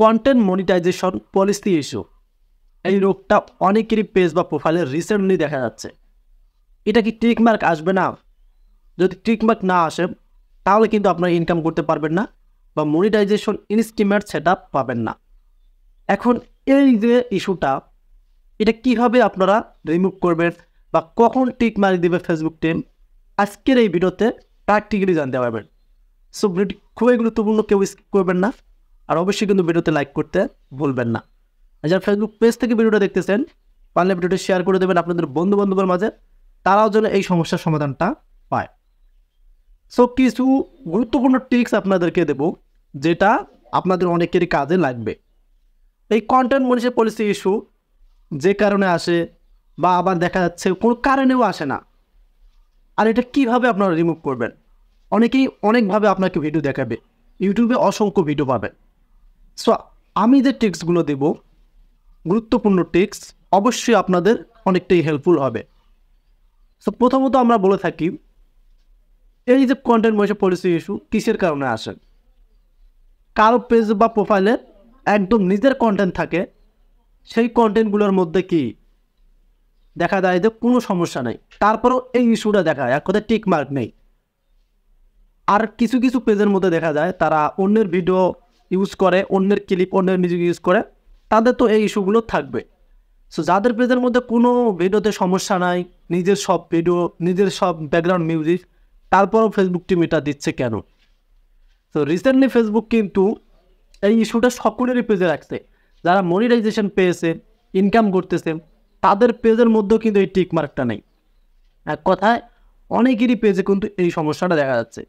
Content monetization policy issue এই রোগটা অনেকেরই পেজ বা প্রোফাইলে রিসেন্টলি দেখা যাচ্ছে এটা কি টিকমার্ক আসবে না যদি টিকমার্ক না আসে তাহলে কিন্তু আপনারা ইনকাম করতে পারবেন না বা মনিটাইজেশন ইনস্টিমেট সেটা পাবেন না এখন এই যে ইস্যুটা এটা কিভাবে আপনারা রিমুভ করবেন বা কখন টিক মারি দেবে ফেসবুক টিম আজকের এই ভিডিওতে প্র্যাকটিক্যালি জানতে পারবেন সো ভিডিওটি খুবই গুরুত্বপূর্ণ কেউ স্কিপ করবেন না আর অবশ্যই কিন্তু ভিডিওতে লাইক করতে ভুলবেন না আর যারা ফেসবুক পেজ থেকে ভিডিওটা দেখতেছেন পারলে ভিডিওটা শেয়ার করে দেবেন আপনাদের বন্ধু বান্ধবের মাঝে তারাও যেন এই সমস্যার সমাধানটা পায় সো কিছু গুরুত্বপূর্ণ টিপস আপনাদেরকে দেব যেটা আপনাদের অনেকেরই কাজে লাগবে এই কন্টেন্ট মনিষের পলিসি ইস্যু যে কারণে আসে বা আবার দেখা যাচ্ছে কোনো কারণেও আসে না আর এটা কিভাবে আপনারা রিমুভ করবেন অনেকেই অনেকভাবে আপনাকে ভিডিও দেখাবে ইউটিউবে অসংখ্য ভিডিও পাবেন সো আমি যে টেক্সগুলো দেব গুরুত্বপূর্ণ টেক্স অবশ্যই আপনাদের অনেকটাই হেল্পফুল হবে সো প্রথমত আমরা বলে থাকি এই যে কন্টেন্ট বয়সে পলিসি ইস্যু কিসের কারণে আসে কারো পেজ বা প্রোফাইলে একদম নিজের কন্টেন্ট থাকে সেই কন্টেন্টগুলোর মধ্যে কি দেখা যায় যে কোনো সমস্যা নেই তারপরেও এই ইস্যুটা দেখা যায় এক কথায় টিক মার্ক নেই আর কিছু কিছু পেজের মধ্যে দেখা যায় তারা অন্যের ভিডিও ইউজ করে অন্যের ক্লিপ অন্যের মিউজিক ইউজ করে তাদের তো এই ইস্যুগুলো থাকবে সো যাদের পেজের মধ্যে কোনো ভিডিওতে সমস্যা নাই নিজের সব ভিডিও নিজের সব ব্যাকগ্রাউন্ড মিউজিক তারপরও ফেসবুক টিম এটা দিচ্ছে কেন তো রিসেন্টলি ফেসবুক কিন্তু এই ইস্যুটা সকলেরই পেজে রাখছে যারা মনিটাইজেশন পেয়েছে ইনকাম করতেছে তাদের পেজের মধ্যেও কিন্তু এই টিক মার্কটা নেই এক কথায় অনেকেরই পেজে কিন্তু এই সমস্যাটা দেখা যাচ্ছে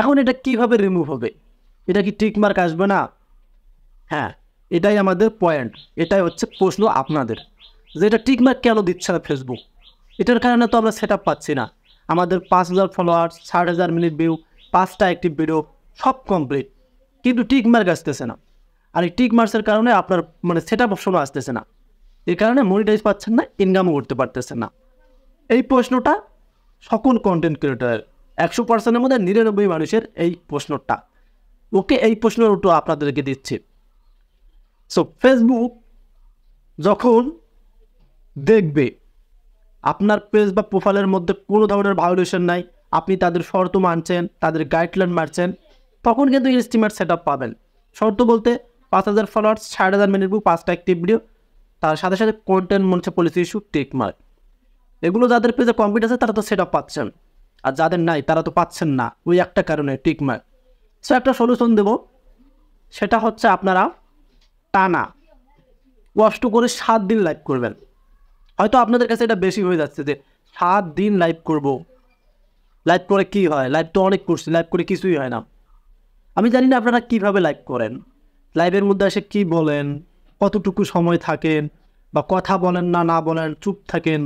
এখন এটা কিভাবে রিমুভ হবে এটা কি টিক মার্ক আসবে না হ্যাঁ এটাই আমাদের পয়েন্ট এটাই হচ্ছে প্রশ্ন আপনাদের যে এটা টিক মার্ক কেন দিচ্ছে না ফেসবুক এটার কারণে তো আমরা সেট পাচ্ছি না আমাদের পাঁচ হাজার ফলোয়ার ষাট হাজার মিনিট ভিউ পাঁচটা অ্যাক্টিভ ভিডিও সব কমপ্লিট কিন্তু টিক মার্ক আসতেছে না আর এই টিক মার্কসের কারণে আপনার মানে সেট আপ সময় আসতেছে না এর কারণে মনিটাইজ পাচ্ছেন না ইনকামও করতে পারতেছেন না এই প্রশ্নটা সকল কন্টেন্ট ক্রিয়েটারের একশো পার্সেন্টের মধ্যে নিরানব্বই মানুষের এই প্রশ্নটা ওকে এই প্রশ্নের উত্তর আপনাদেরকে দিচ্ছি সো ফেসবুক যখন দেখবে আপনার পেজ বা প্রোফাইলের মধ্যে কোনো ধরনের ভায়োলেশন নাই আপনি তাদের শর্ত মানছেন তাদের গাইডলাইন মারছেন তখন কিন্তু ইস্টিমেট সেট আপ পাবেন শর্ত বলতে পাঁচ হাজার ফলোয়ার্স ষাট হাজার মিনিট পাঁচটা একটি ভিডিও তার সাথে সাথে কন্টেন্ট মনছে পলিসি ইস্যু টেক মার্ক এগুলো যাদের পেজে কম্পিউটার আছে তারা তো সেট আপ পাচ্ছেন আর যাদের নাই তারা তো পাচ্ছেন না ওই একটা কারণে টিক মার্ক সো একটা সলিউশন দেব সেটা হচ্ছে আপনারা টানা কষ্ট করে সাত দিন লাইভ করবেন হয়তো আপনাদের কাছে এটা বেশি হয়ে যাচ্ছে যে সাত দিন লাইভ করব। লাইভ করে কি হয় লাইভ তো অনেক করছি লাইভ করে কিছুই হয় না আমি জানি না আপনারা কিভাবে লাইভ করেন লাইভের মধ্যে এসে কি বলেন কতটুকু সময় থাকেন বা কথা বলেন না না বলেন চুপ থাকেন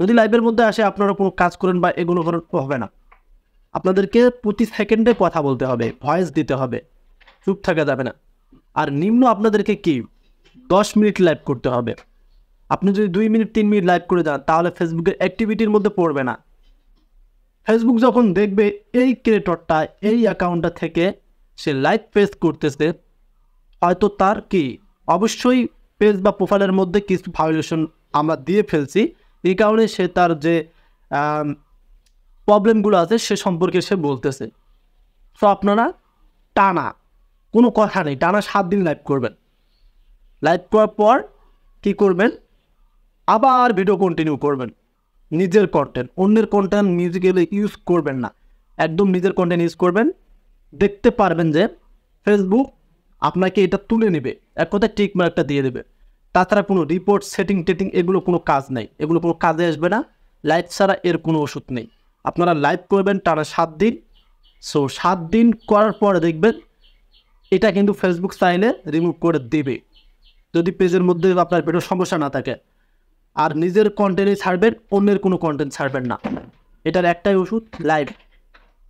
যদি লাইভের মধ্যে আসে আপনারা কোনো কাজ করেন বা এগুলো করেন হবে না আপনাদেরকে প্রতি সেকেন্ডে কথা বলতে হবে ভয়েস দিতে হবে চুপ থাকা যাবে না আর নিম্ন আপনাদেরকে কি দশ মিনিট লাইভ করতে হবে আপনি যদি দুই মিনিট তিন মিনিট লাইভ করে যান তাহলে ফেসবুকের অ্যাক্টিভিটির মধ্যে পড়বে না ফেসবুক যখন দেখবে এই ক্রিয়েটরটা এই অ্যাকাউন্টটা থেকে সে লাইভ পেজ করতেছে হয়তো তার কি অবশ্যই পেজ বা প্রোফাইলের মধ্যে কিছু ভাইলেশন আমরা দিয়ে ফেলছি এই কারণে সে তার যে প্রবলেমগুলো আছে সে সম্পর্কে সে বলতেছে তো আপনারা টানা কোনো কথা নেই টানা সাত দিন লাইভ করবেন লাইভ করার পর কী করবেন আবার ভিডিও কন্টিনিউ করবেন নিজের কন্টেন্ট অন্যের কন্টেন্ট মিউজিক্যালি ইউজ করবেন না একদম নিজের কন্টেন্ট ইউজ করবেন দেখতে পারবেন যে ফেসবুক আপনাকে এটা তুলে নেবে এক কথায় টিক মার্কটা দিয়ে দেবে তাছাড়া কোনো রিপোর্ট সেটিং টেটিং এগুলো কোনো কাজ নেই এগুলো কোনো কাজে আসবে না লাইট ছাড়া এর কোনো ওষুধ নেই আপনারা লাইভ করবেন টানা সাত দিন সো সাত দিন করার পরে দেখবেন এটা কিন্তু ফেসবুক চাইলে রিমুভ করে দেবে যদি পেজের মধ্যে আপনার পেটের সমস্যা না থাকে আর নিজের কন্টেন্টে ছাড়বেন অন্যের কোনো কন্টেন্ট ছাড়বেন না এটার একটাই ওষুধ লাইভ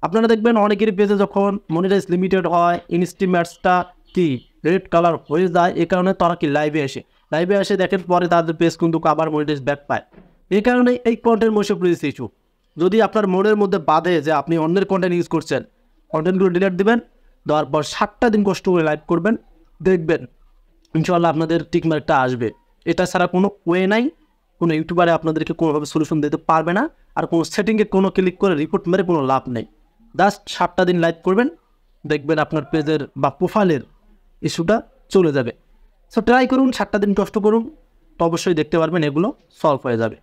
আপনারা দেখবেন অনেকের পেজে যখন মনিটাইজ লিমিটেড হয় ইনস্টিমেটসটা কি রেড কালার হয়ে যায় এ কারণে তারা কি লাইভে আসে লাইভে আসে দেখেন পরে তাদের পেজ কিন্তু আবার মনিটাইজ ব্যাক পায় এই কারণে এই কন্টেন্ট মোশে প্রিজ ইস্যু যদি আপনার মনের মধ্যে বাদে যে আপনি অন্যের কন্টেন্ট ইউজ করছেন কন্টেন্টগুলো ডিলেট দেবেন দেওয়ার পর সাতটা দিন কষ্ট করে লাইভ করবেন দেখবেন ইনশাল্লাহ আপনাদের টিকমার্কটা আসবে এটা ছাড়া কোনো ওয়ে নাই কোনো ইউটিউবারে আপনাদেরকে কোনোভাবে সলিউশন দিতে পারবে না আর কোনো সেটিংয়ে কোনো ক্লিক করে রিপোর্ট মেরে কোনো লাভ নেই জাস্ট সাতটা দিন লাইভ করবেন দেখবেন আপনার পেজের বা প্রোফাইলের ইস্যুটা চলে যাবে সো ট্রাই করুন সাতটা দিন কষ্ট করুন তো অবশ্যই দেখতে পারবেন এগুলো সলভ হয়ে যাবে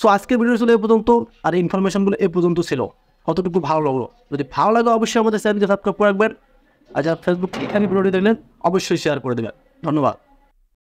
সো আজকের ভিডিও ছিল এ পর্যন্ত আর ইনফরমেশনগুলো এ পর্যন্ত ছিল কতটুকু ভালো লাগলো যদি ভালো লাগে অবশ্যই আমাদের চ্যানেলকে সাবস্ক্রাইব করে রাখবেন আর যারা ফেসবুক এখানে ভিডিওটি দেখলেন অবশ্যই শেয়ার করে দেবেন ধন্যবাদ